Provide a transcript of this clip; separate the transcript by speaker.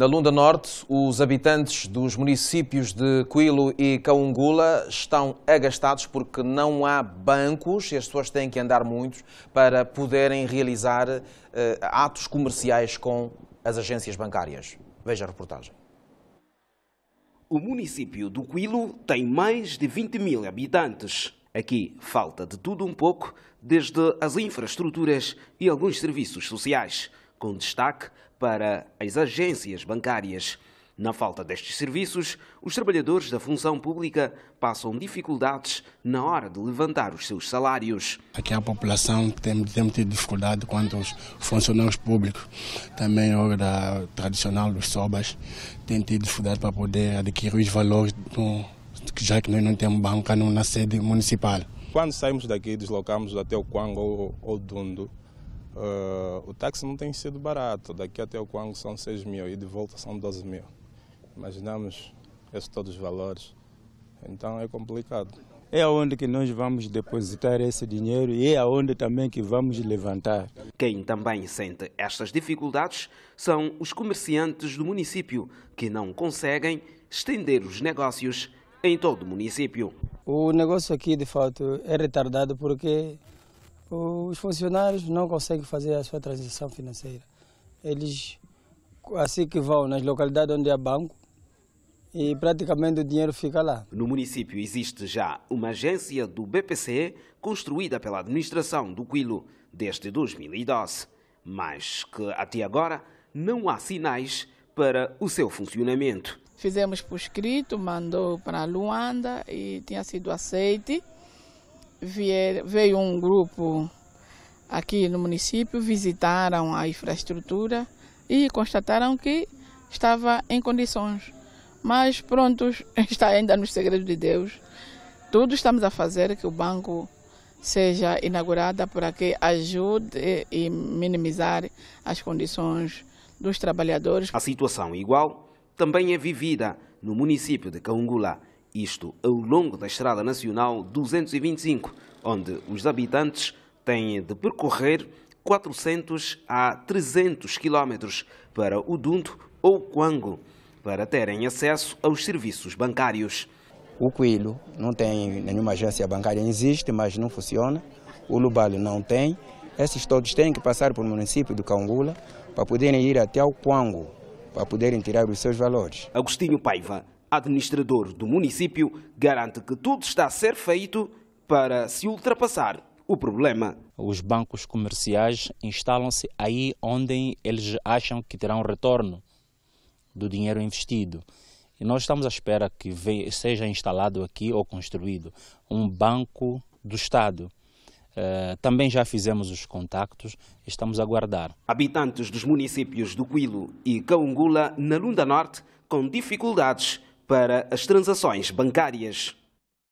Speaker 1: Na Lunda Norte, os habitantes dos municípios de Quilo e Caungula estão agastados porque não há bancos e as pessoas têm que andar muito para poderem realizar uh, atos comerciais com as agências bancárias. Veja a reportagem. O município do Quilo tem mais de 20 mil habitantes. Aqui falta de tudo um pouco, desde as infraestruturas e alguns serviços sociais, com destaque para as agências bancárias. Na falta destes serviços, os trabalhadores da função pública passam dificuldades na hora de levantar os seus salários. Aqui a população tem, tem tido dificuldade quanto aos funcionários públicos, também a obra tradicional dos sobas, tem tido dificuldade para poder adquirir os valores, do, já que nós não temos banca na sede municipal. Quando saímos daqui, deslocamos até o Quango ou, ou Dundo, Uh, o táxi não tem sido barato, daqui até o Quango são 6 mil e de volta são 12 mil. Imaginamos esses todos os valores, então é complicado. É aonde que nós vamos depositar esse dinheiro e é aonde também que vamos levantar. Quem também sente estas dificuldades são os comerciantes do município, que não conseguem estender os negócios em todo o município. O negócio aqui, de fato, é retardado porque os funcionários não conseguem fazer a sua transição financeira. Eles, assim que vão nas localidades onde há banco, e praticamente o dinheiro fica lá. No município existe já uma agência do BPC construída pela administração do Quilo desde 2012, mas que até agora não há sinais para o seu funcionamento.
Speaker 2: Fizemos por escrito, mandou para Luanda e tinha sido aceite vier, veio um grupo aqui no município, visitaram a infraestrutura e constataram que estava em condições. Mas prontos, está ainda nos segredos de Deus. Tudo estamos a fazer que o banco seja inaugurada para que ajude e minimizar as condições dos trabalhadores. A
Speaker 1: situação igual também é vivida no município de Caungula isto ao longo da Estrada Nacional 225, onde os habitantes têm de percorrer 400 a 300 quilómetros para o Dundo ou Quango para terem acesso aos serviços bancários. O Coelho não tem nenhuma agência bancária, existe, mas não funciona. O Lubalho não tem. Esses todos têm que passar pelo município do Cangula para poderem ir até o Quango, para poderem tirar os seus valores. Agostinho Paiva, administrador do município, garante que tudo está a ser feito para se ultrapassar o problema. Os bancos comerciais instalam-se aí onde eles acham que terão retorno do dinheiro investido. E nós estamos à espera que seja instalado aqui ou construído um banco do Estado. Uh, também já fizemos os contactos, estamos a aguardar. Habitantes dos municípios do Quilo e Caungula, na Lunda Norte, com dificuldades para as transações bancárias.